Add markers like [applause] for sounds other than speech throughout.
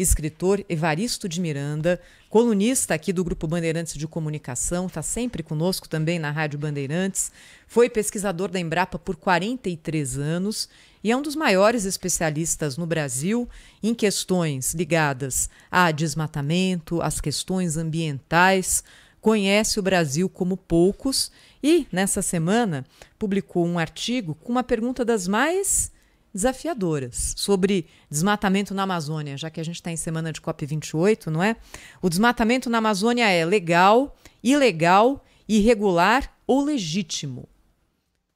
escritor Evaristo de Miranda, colunista aqui do Grupo Bandeirantes de Comunicação, está sempre conosco também na Rádio Bandeirantes. Foi pesquisador da Embrapa por 43 anos e é um dos maiores especialistas no Brasil em questões ligadas a desmatamento, às questões ambientais. Conhece o Brasil como poucos e, nessa semana, publicou um artigo com uma pergunta das mais desafiadoras sobre desmatamento na Amazônia, já que a gente está em semana de COP28, não é? O desmatamento na Amazônia é legal, ilegal, irregular ou legítimo.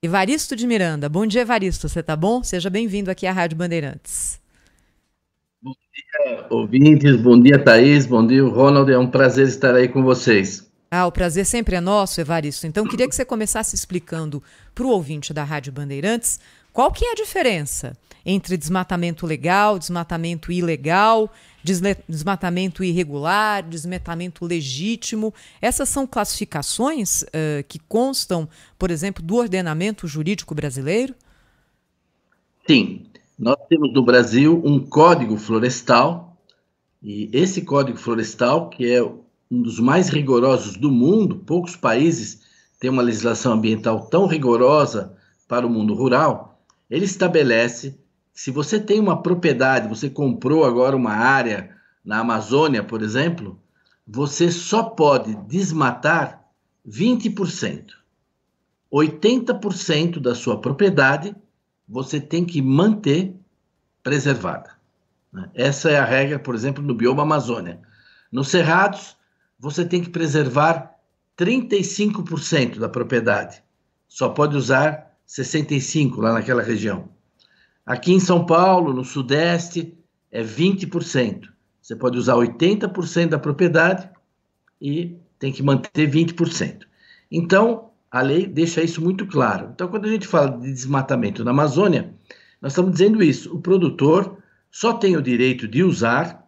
Evaristo de Miranda, bom dia, Evaristo, você está bom? Seja bem-vindo aqui à Rádio Bandeirantes. Bom dia, ouvintes, bom dia, Thaís, bom dia, Ronald, é um prazer estar aí com vocês. Ah, o prazer sempre é nosso, Evaristo. Então, queria que você começasse explicando para o ouvinte da Rádio Bandeirantes qual que é a diferença entre desmatamento legal, desmatamento ilegal, desmatamento irregular, desmatamento legítimo? Essas são classificações uh, que constam, por exemplo, do ordenamento jurídico brasileiro? Sim. Nós temos no Brasil um código florestal, e esse código florestal, que é um dos mais rigorosos do mundo, poucos países têm uma legislação ambiental tão rigorosa para o mundo rural, ele estabelece se você tem uma propriedade, você comprou agora uma área na Amazônia, por exemplo, você só pode desmatar 20%. 80% da sua propriedade você tem que manter preservada. Né? Essa é a regra, por exemplo, no bioma Amazônia. Nos cerrados, você tem que preservar 35% da propriedade. Só pode usar 65, lá naquela região. Aqui em São Paulo, no Sudeste, é 20%. Você pode usar 80% da propriedade e tem que manter 20%. Então, a lei deixa isso muito claro. Então, quando a gente fala de desmatamento na Amazônia, nós estamos dizendo isso: o produtor só tem o direito de usar,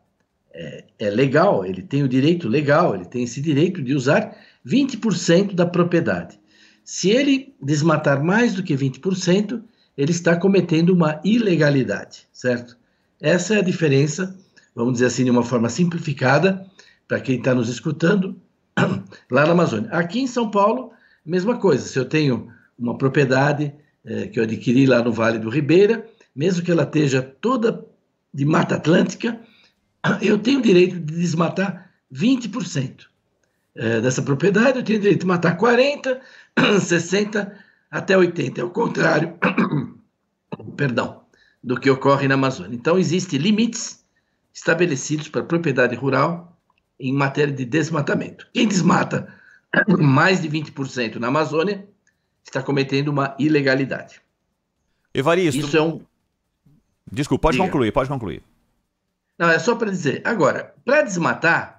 é, é legal, ele tem o direito legal, ele tem esse direito de usar 20% da propriedade. Se ele desmatar mais do que 20%, ele está cometendo uma ilegalidade, certo? Essa é a diferença, vamos dizer assim, de uma forma simplificada, para quem está nos escutando, [clears throat] lá na Amazônia. Aqui em São Paulo, mesma coisa. Se eu tenho uma propriedade eh, que eu adquiri lá no Vale do Ribeira, mesmo que ela esteja toda de Mata Atlântica, [clears throat] eu tenho o direito de desmatar 20% é, dessa propriedade, eu tenho direito de matar 40, 60 [clears throat] até 80. É o contrário, [clears throat] perdão, do que ocorre na Amazônia. Então, existem limites estabelecidos para a propriedade rural em matéria de desmatamento. Quem desmata [clears throat] mais de 20% na Amazônia está cometendo uma ilegalidade. Evaristo. Isso é um. Desculpa, pode Diga. concluir, pode concluir. Não, é só para dizer. Agora, para desmatar,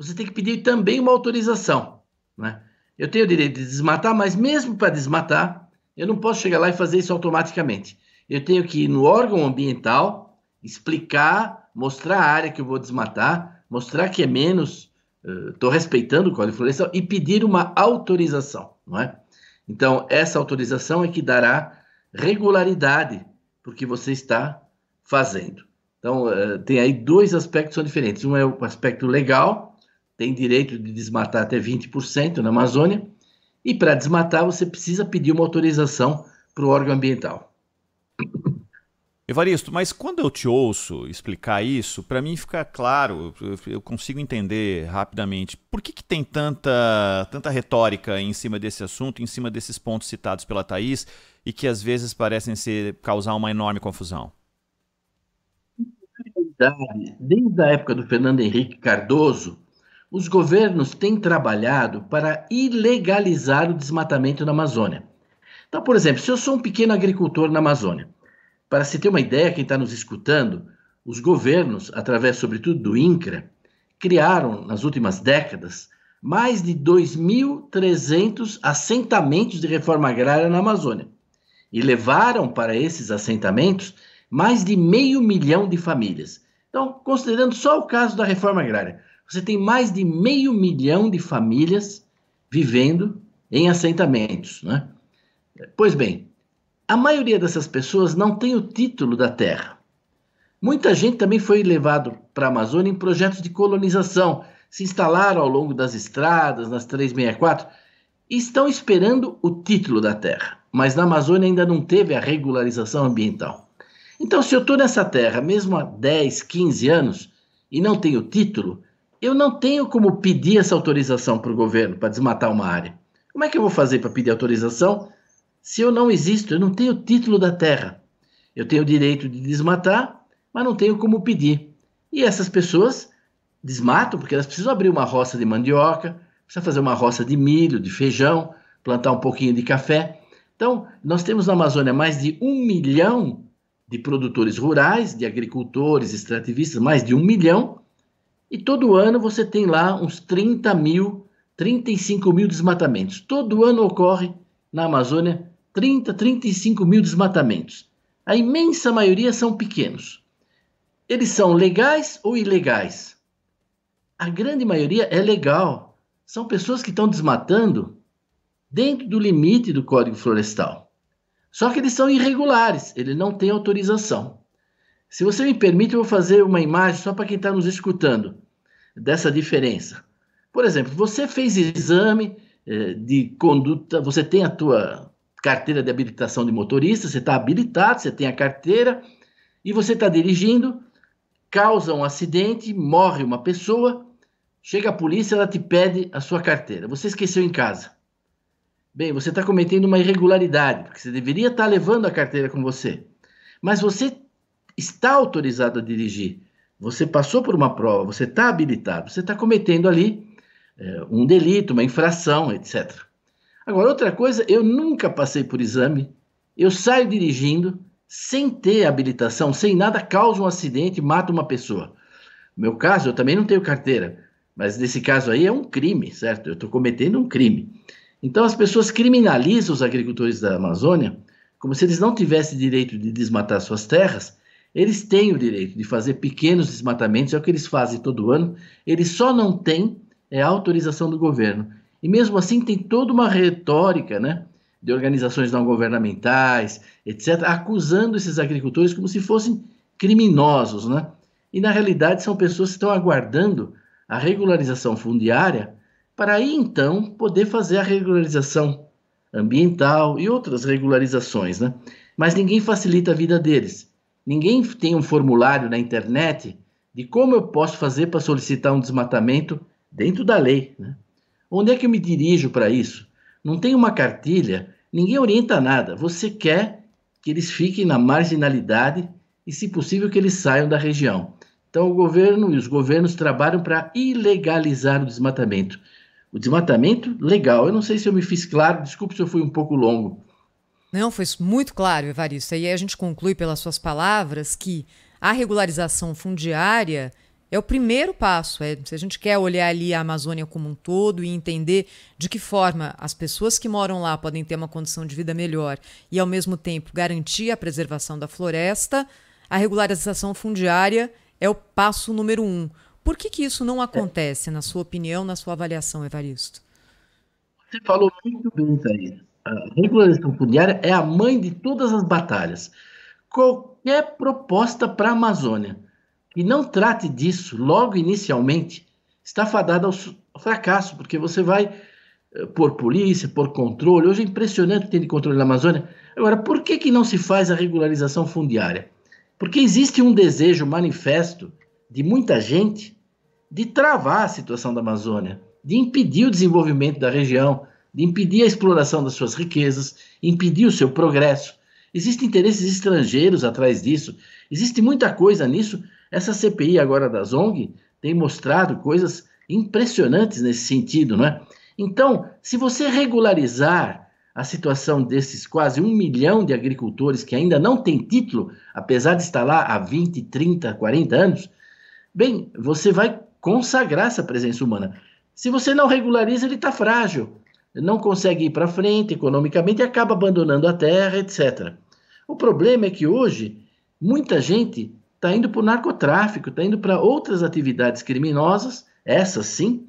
você tem que pedir também uma autorização. Né? Eu tenho o direito de desmatar, mas mesmo para desmatar, eu não posso chegar lá e fazer isso automaticamente. Eu tenho que ir no órgão ambiental, explicar, mostrar a área que eu vou desmatar, mostrar que é menos, estou uh, respeitando o código florestal e pedir uma autorização, não é? Então, essa autorização é que dará regularidade que você está fazendo. Então, uh, tem aí dois aspectos que são diferentes. Um é o aspecto legal, tem direito de desmatar até 20% na Amazônia, e para desmatar você precisa pedir uma autorização para o órgão ambiental. Evaristo, mas quando eu te ouço explicar isso, para mim fica claro, eu consigo entender rapidamente. Por que, que tem tanta, tanta retórica em cima desse assunto, em cima desses pontos citados pela Thaís, e que às vezes parecem ser, causar uma enorme confusão? Desde a época do Fernando Henrique Cardoso, os governos têm trabalhado para ilegalizar o desmatamento na Amazônia. Então, por exemplo, se eu sou um pequeno agricultor na Amazônia, para se ter uma ideia, quem está nos escutando, os governos, através sobretudo do INCRA, criaram nas últimas décadas mais de 2.300 assentamentos de reforma agrária na Amazônia e levaram para esses assentamentos mais de meio milhão de famílias. Então, considerando só o caso da reforma agrária, você tem mais de meio milhão de famílias vivendo em assentamentos. Né? Pois bem, a maioria dessas pessoas não tem o título da terra. Muita gente também foi levado para a Amazônia em projetos de colonização, se instalaram ao longo das estradas, nas 364, e estão esperando o título da terra, mas na Amazônia ainda não teve a regularização ambiental. Então, se eu estou nessa terra mesmo há 10, 15 anos e não tenho título, eu não tenho como pedir essa autorização para o governo para desmatar uma área. Como é que eu vou fazer para pedir autorização se eu não existo? Eu não tenho título da terra. Eu tenho o direito de desmatar, mas não tenho como pedir. E essas pessoas desmatam porque elas precisam abrir uma roça de mandioca, precisam fazer uma roça de milho, de feijão, plantar um pouquinho de café. Então, nós temos na Amazônia mais de um milhão de produtores rurais, de agricultores, extrativistas, mais de um milhão e todo ano você tem lá uns 30 mil, 35 mil desmatamentos. Todo ano ocorre na Amazônia 30, 35 mil desmatamentos. A imensa maioria são pequenos. Eles são legais ou ilegais? A grande maioria é legal. São pessoas que estão desmatando dentro do limite do Código Florestal. Só que eles são irregulares, ele não tem autorização. Se você me permite, eu vou fazer uma imagem só para quem está nos escutando dessa diferença. Por exemplo, você fez exame eh, de conduta, você tem a tua carteira de habilitação de motorista, você está habilitado, você tem a carteira e você está dirigindo, causa um acidente, morre uma pessoa, chega a polícia, ela te pede a sua carteira. Você esqueceu em casa. Bem, você está cometendo uma irregularidade, porque você deveria estar tá levando a carteira com você. Mas você está autorizado a dirigir, você passou por uma prova, você está habilitado, você está cometendo ali é, um delito, uma infração, etc. Agora, outra coisa, eu nunca passei por exame, eu saio dirigindo sem ter habilitação, sem nada, causa um acidente, mata uma pessoa. No meu caso, eu também não tenho carteira, mas nesse caso aí é um crime, certo? Eu estou cometendo um crime. Então, as pessoas criminalizam os agricultores da Amazônia como se eles não tivessem direito de desmatar suas terras eles têm o direito de fazer pequenos desmatamentos, é o que eles fazem todo ano. Eles só não têm é, autorização do governo. E mesmo assim tem toda uma retórica, né? De organizações não governamentais, etc., acusando esses agricultores como se fossem criminosos, né? E na realidade são pessoas que estão aguardando a regularização fundiária para aí então poder fazer a regularização ambiental e outras regularizações, né? Mas ninguém facilita a vida deles. Ninguém tem um formulário na internet de como eu posso fazer para solicitar um desmatamento dentro da lei. Né? Onde é que eu me dirijo para isso? Não tem uma cartilha, ninguém orienta nada. Você quer que eles fiquem na marginalidade e, se possível, que eles saiam da região. Então, o governo e os governos trabalham para ilegalizar o desmatamento. O desmatamento, legal. Eu não sei se eu me fiz claro, desculpe se eu fui um pouco longo. Não, foi muito claro, Evaristo. E aí a gente conclui pelas suas palavras que a regularização fundiária é o primeiro passo. É, se a gente quer olhar ali a Amazônia como um todo e entender de que forma as pessoas que moram lá podem ter uma condição de vida melhor e, ao mesmo tempo, garantir a preservação da floresta, a regularização fundiária é o passo número um. Por que, que isso não é. acontece, na sua opinião, na sua avaliação, Evaristo? Você falou muito bem, Thaís. A regularização fundiária é a mãe de todas as batalhas. Qualquer proposta para a Amazônia que não trate disso logo inicialmente está fadada ao fracasso, porque você vai eh, por polícia, por controle. Hoje é impressionante ter de controle da Amazônia. Agora, por que, que não se faz a regularização fundiária? Porque existe um desejo manifesto de muita gente de travar a situação da Amazônia, de impedir o desenvolvimento da região, de impedir a exploração das suas riquezas, impedir o seu progresso. Existem interesses estrangeiros atrás disso, existe muita coisa nisso. Essa CPI agora da Zong tem mostrado coisas impressionantes nesse sentido, não é? Então, se você regularizar a situação desses quase um milhão de agricultores que ainda não têm título, apesar de estar lá há 20, 30, 40 anos, bem, você vai consagrar essa presença humana. Se você não regulariza, ele está frágil não consegue ir para frente economicamente e acaba abandonando a terra, etc. O problema é que hoje muita gente está indo para o narcotráfico, está indo para outras atividades criminosas, essas sim,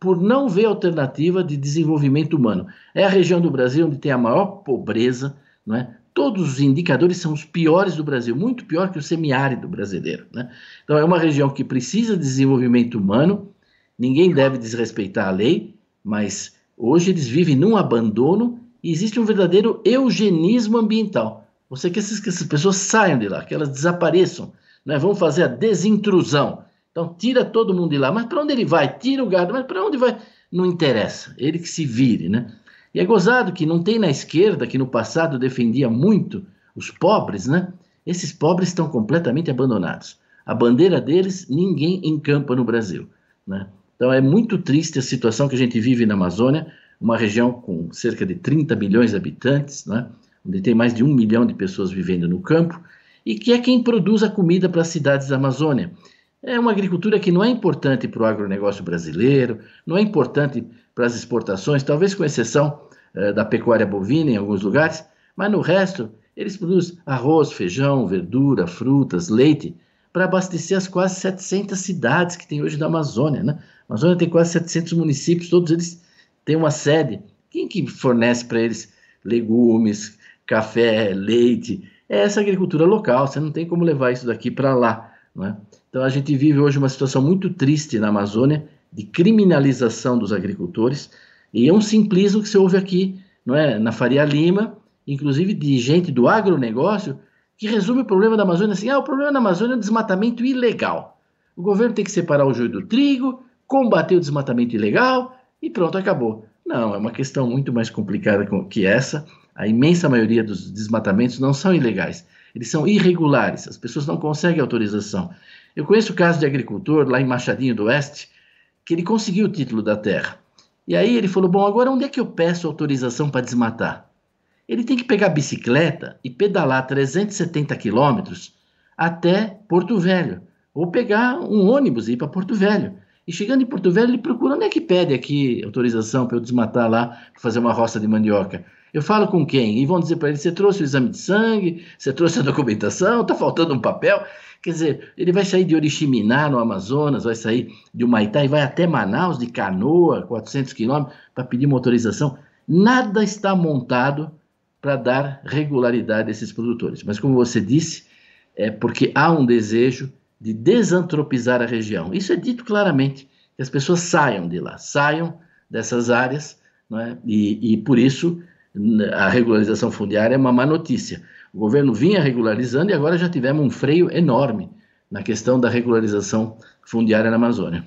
por não ver alternativa de desenvolvimento humano. É a região do Brasil onde tem a maior pobreza, não é? Todos os indicadores são os piores do Brasil, muito pior que o semiárido brasileiro. Né? Então, é uma região que precisa de desenvolvimento humano, ninguém deve desrespeitar a lei, mas Hoje eles vivem num abandono e existe um verdadeiro eugenismo ambiental. Você quer que essas pessoas saiam de lá, que elas desapareçam. Né? Vamos fazer a desintrusão. Então, tira todo mundo de lá. Mas para onde ele vai? Tira o gado. Mas para onde vai? Não interessa. Ele que se vire. Né? E é gozado que não tem na esquerda, que no passado defendia muito os pobres, né? esses pobres estão completamente abandonados. A bandeira deles, ninguém encampa no Brasil. Né? Então é muito triste a situação que a gente vive na Amazônia, uma região com cerca de 30 milhões de habitantes, né? onde tem mais de um milhão de pessoas vivendo no campo, e que é quem produz a comida para as cidades da Amazônia. É uma agricultura que não é importante para o agronegócio brasileiro, não é importante para as exportações, talvez com exceção eh, da pecuária bovina em alguns lugares, mas no resto eles produzem arroz, feijão, verdura, frutas, leite, para abastecer as quase 700 cidades que tem hoje da Amazônia. Né? A Amazônia tem quase 700 municípios, todos eles têm uma sede. Quem que fornece para eles legumes, café, leite? É essa agricultura local, você não tem como levar isso daqui para lá. Né? Então a gente vive hoje uma situação muito triste na Amazônia de criminalização dos agricultores e é um simplismo que se ouve aqui não é? na Faria Lima, inclusive de gente do agronegócio que resume o problema da Amazônia assim: ah, o problema da Amazônia é o desmatamento ilegal. O governo tem que separar o joio do trigo, combater o desmatamento ilegal e pronto, acabou. Não, é uma questão muito mais complicada que essa. A imensa maioria dos desmatamentos não são ilegais, eles são irregulares, as pessoas não conseguem autorização. Eu conheço o caso de agricultor lá em Machadinho do Oeste, que ele conseguiu o título da terra. E aí ele falou: Bom, agora onde é que eu peço autorização para desmatar? Ele tem que pegar a bicicleta e pedalar 370 quilômetros até Porto Velho, ou pegar um ônibus e ir para Porto Velho. E chegando em Porto Velho, ele procura onde é que pede aqui autorização para eu desmatar lá, para fazer uma roça de mandioca. Eu falo com quem? E vão dizer para ele: você trouxe o exame de sangue, você trouxe a documentação, está faltando um papel. Quer dizer, ele vai sair de Oriximiná, no Amazonas, vai sair de Humaitá e vai até Manaus, de canoa, 400 quilômetros, para pedir uma autorização. Nada está montado para dar regularidade a esses produtores. Mas, como você disse, é porque há um desejo de desantropizar a região. Isso é dito claramente, que as pessoas saiam de lá, saiam dessas áreas, é? e, e por isso a regularização fundiária é uma má notícia. O governo vinha regularizando e agora já tivemos um freio enorme na questão da regularização fundiária na Amazônia.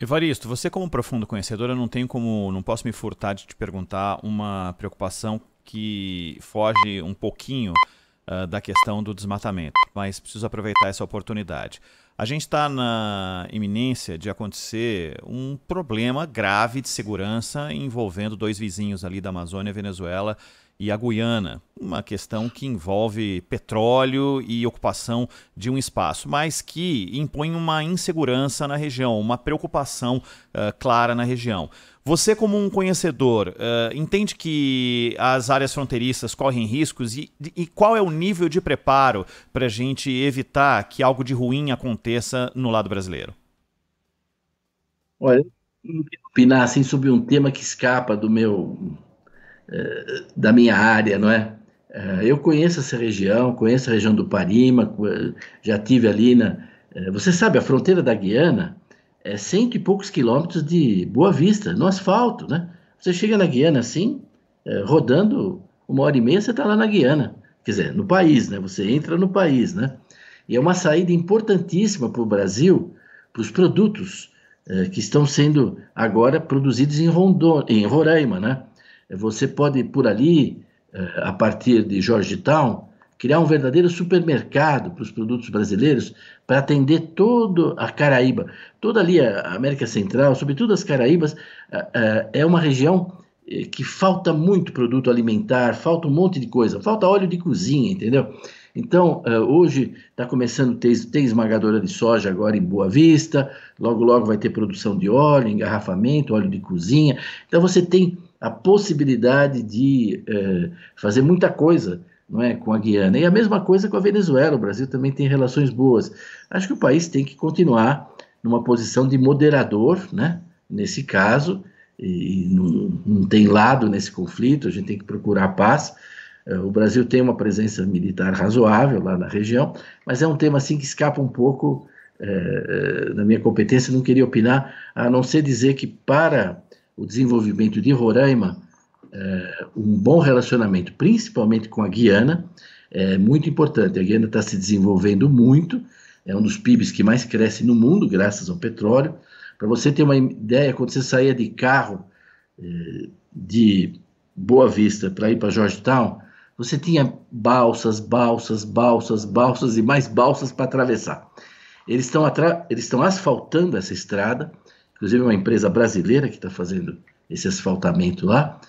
Evaristo, você como profundo conhecedor, eu não tenho como, não posso me furtar de te perguntar uma preocupação que foge um pouquinho uh, da questão do desmatamento, mas preciso aproveitar essa oportunidade. A gente está na iminência de acontecer um problema grave de segurança envolvendo dois vizinhos ali da Amazônia, Venezuela e a Guiana. Uma questão que envolve petróleo e ocupação de um espaço, mas que impõe uma insegurança na região, uma preocupação uh, clara na região. Você, como um conhecedor, uh, entende que as áreas fronteiriças correm riscos e, e qual é o nível de preparo para a gente evitar que algo de ruim aconteça no lado brasileiro? Olha, opinar assim sobre um tema que escapa do meu uh, da minha área, não é? Uh, eu conheço essa região, conheço a região do Parima, já tive ali na. Você sabe, a fronteira da Guiana é, cento e poucos quilômetros de Boa Vista, no asfalto, né? Você chega na Guiana assim, é, rodando uma hora e meia, você está lá na Guiana. Quer dizer, no país, né? Você entra no país, né? E é uma saída importantíssima para o Brasil, para os produtos é, que estão sendo agora produzidos em, Rondô, em Roraima, né? Você pode, por ali, é, a partir de Georgetown, criar um verdadeiro supermercado para os produtos brasileiros, para atender toda a Caraíba. Toda ali a América Central, sobretudo as Caraíbas, é uma região eh, que falta muito produto alimentar, falta um monte de coisa, falta óleo de cozinha, entendeu? Então, eh, hoje está começando ter, ter esmagadora de soja agora em Boa Vista, logo, logo vai ter produção de óleo, engarrafamento, óleo de cozinha. Então, você tem a possibilidade de eh, fazer muita coisa não é, com a Guiana. E a mesma coisa com a Venezuela, o Brasil também tem relações boas. Acho que o país tem que continuar numa posição de moderador, né, nesse caso, e não, não tem lado nesse conflito, a gente tem que procurar paz. É, o Brasil tem uma presença militar razoável lá na região, mas é um tema assim que escapa um pouco é, é da minha competência, não queria opinar, a não ser dizer que para o desenvolvimento de Roraima, é, um bom relacionamento, principalmente com a Guiana, é muito importante. A Guiana está se desenvolvendo muito, é um dos PIBs que mais cresce no mundo, graças ao petróleo. Para você ter uma ideia, quando você saía de carro é, de Boa Vista para ir para Georgetown, você tinha balsas, balsas, balsas, balsas e mais balsas para atravessar. Eles estão atra... eles estão asfaltando essa estrada, inclusive é uma empresa brasileira que está fazendo esse asfaltamento lá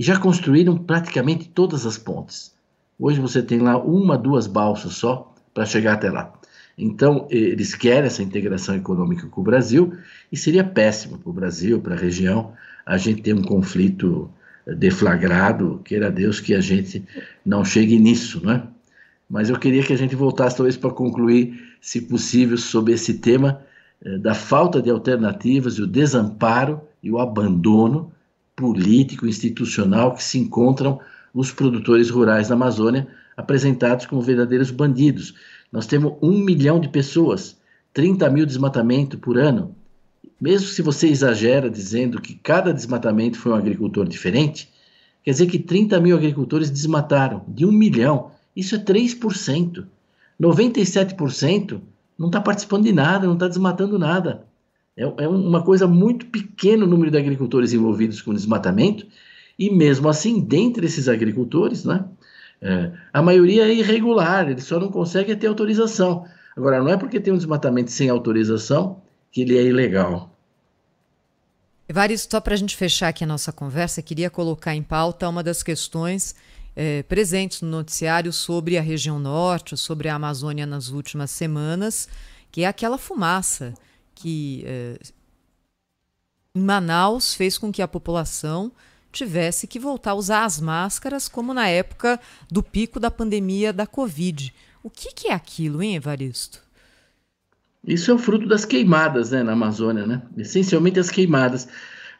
e já construíram praticamente todas as pontes. Hoje você tem lá uma, duas balsas só para chegar até lá. Então, eles querem essa integração econômica com o Brasil e seria péssimo para o Brasil, para a região, a gente ter um conflito eh, deflagrado. Queira Deus que a gente não chegue nisso, não é? Mas eu queria que a gente voltasse, talvez, para concluir, se possível, sobre esse tema eh, da falta de alternativas e o desamparo e o abandono político institucional que se encontram os produtores rurais da Amazônia, apresentados como verdadeiros bandidos. Nós temos um milhão de pessoas, 30 mil desmatamento por ano. Mesmo se você exagera dizendo que cada desmatamento foi um agricultor diferente, quer dizer que 30 mil agricultores desmataram, de um milhão. Isso é 3%. 97% não está participando de nada, não está desmatando nada. É, é uma coisa muito pequena o número de agricultores envolvidos com desmatamento, e mesmo assim, dentre esses agricultores, né, é, a maioria é irregular, ele só não consegue ter autorização. Agora, não é porque tem um desmatamento sem autorização que ele é ilegal. Evaristo, só para a gente fechar aqui a nossa conversa, queria colocar em pauta uma das questões é, presentes no noticiário sobre a região norte, sobre a Amazônia nas últimas semanas, que é aquela fumaça que é, em Manaus fez com que a população tivesse que voltar a usar as máscaras, como na época do pico da pandemia da Covid. O que, que é aquilo, hein, Evaristo? Isso é o fruto das queimadas né, na Amazônia, né? essencialmente as queimadas.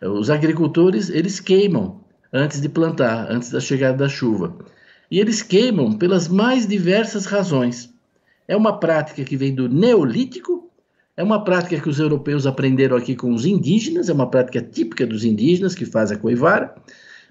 Os agricultores, eles queimam antes de plantar, antes da chegada da chuva. E eles queimam pelas mais diversas razões. É uma prática que vem do Neolítico é uma prática que os europeus aprenderam aqui com os indígenas, é uma prática típica dos indígenas que faz a coivara,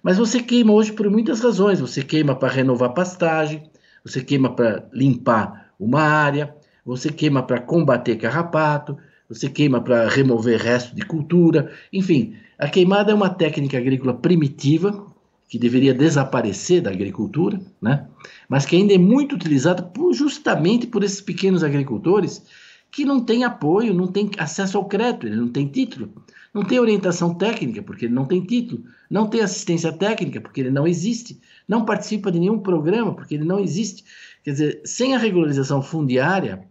mas você queima hoje por muitas razões. Você queima para renovar pastagem, você queima para limpar uma área, você queima para combater carrapato, você queima para remover resto de cultura. Enfim, a queimada é uma técnica agrícola primitiva que deveria desaparecer da agricultura, né? mas que ainda é muito utilizada por, justamente por esses pequenos agricultores que não tem apoio, não tem acesso ao crédito, ele não tem título, não tem orientação técnica, porque ele não tem título, não tem assistência técnica, porque ele não existe, não participa de nenhum programa, porque ele não existe. Quer dizer, sem a regularização fundiária,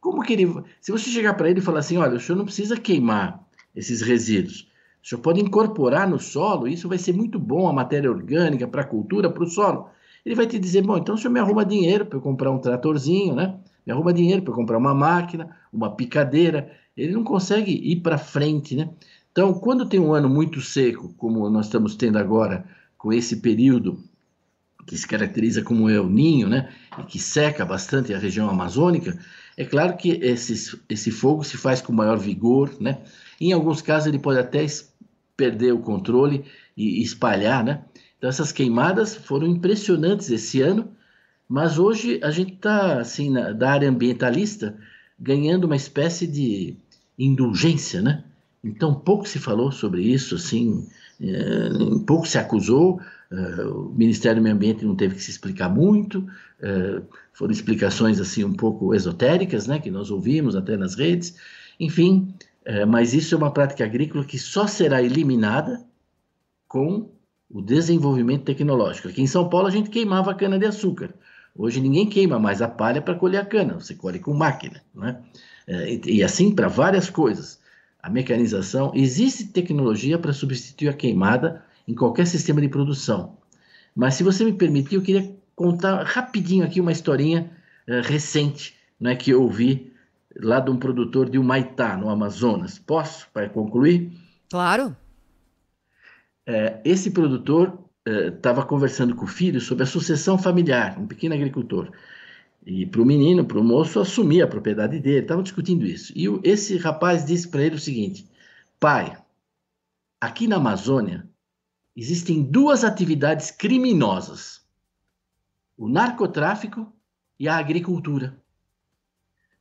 como que ele. Se você chegar para ele e falar assim: olha, o senhor não precisa queimar esses resíduos, o senhor pode incorporar no solo, isso vai ser muito bom, a matéria orgânica, para a cultura, para o solo. Ele vai te dizer: bom, então o senhor me arruma dinheiro para eu comprar um tratorzinho, né? Ele arruma dinheiro para comprar uma máquina, uma picadeira, ele não consegue ir para frente, né? Então, quando tem um ano muito seco, como nós estamos tendo agora, com esse período que se caracteriza como El Ninho, né, e que seca bastante a região amazônica, é claro que esse esse fogo se faz com maior vigor, né? Em alguns casos ele pode até perder o controle e espalhar, né? Então essas queimadas foram impressionantes esse ano mas hoje a gente está, assim, na, da área ambientalista, ganhando uma espécie de indulgência, né? Então pouco se falou sobre isso, assim, é, pouco se acusou, é, o Ministério do Meio Ambiente não teve que se explicar muito, é, foram explicações, assim, um pouco esotéricas, né, que nós ouvimos até nas redes, enfim, mas isso é uma prática agrícola que só será eliminada com o desenvolvimento tecnológico. Aqui em São Paulo a gente queimava cana-de-açúcar, Hoje ninguém queima mais a palha para colher a cana, você colhe com máquina, né? É, e, e assim para várias coisas. A mecanização, existe tecnologia para substituir a queimada em qualquer sistema de produção. Mas se você me permitir, eu queria contar rapidinho aqui uma historinha uh, recente, né, que eu ouvi lá de um produtor de Humaitá, no Amazonas. Posso, para concluir? Claro. É, esse produtor estava eh, conversando com o filho sobre a sucessão familiar, um pequeno agricultor. E para o menino, para o moço, assumir a propriedade dele, estavam discutindo isso. E esse rapaz disse para ele o seguinte: pai, aqui na Amazônia existem duas atividades criminosas: o narcotráfico e a agricultura.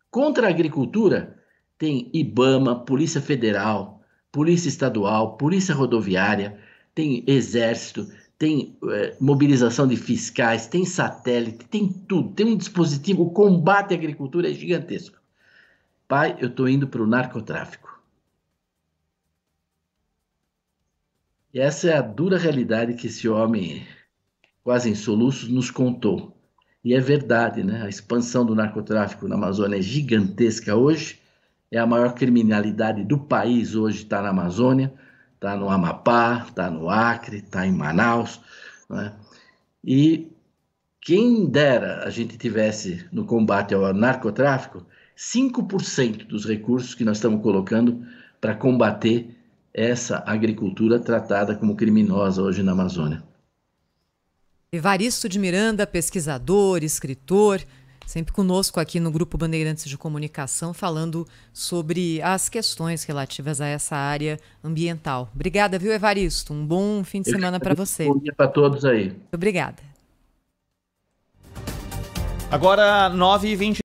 Contra a agricultura, tem IBAMA, Polícia Federal, Polícia Estadual, Polícia Rodoviária, tem Exército, tem é, mobilização de fiscais, tem satélite, tem tudo, tem um dispositivo. O combate à agricultura é gigantesco. Pai, eu estou indo para o narcotráfico. E essa é a dura realidade que esse homem, quase em soluços, nos contou. E é verdade, né? A expansão do narcotráfico na Amazônia é gigantesca hoje. É a maior criminalidade do país hoje está na Amazônia está no Amapá, está no Acre, está em Manaus. Né? E quem dera a gente tivesse no combate ao narcotráfico 5% dos recursos que nós estamos colocando para combater essa agricultura tratada como criminosa hoje na Amazônia. Evaristo de Miranda, pesquisador, escritor, sempre conosco aqui no Grupo Bandeirantes de Comunicação, falando sobre as questões relativas a essa área ambiental. Obrigada, viu, Evaristo? Um bom fim de semana para você. Bom dia para todos aí. Obrigada. Agora, 9h20.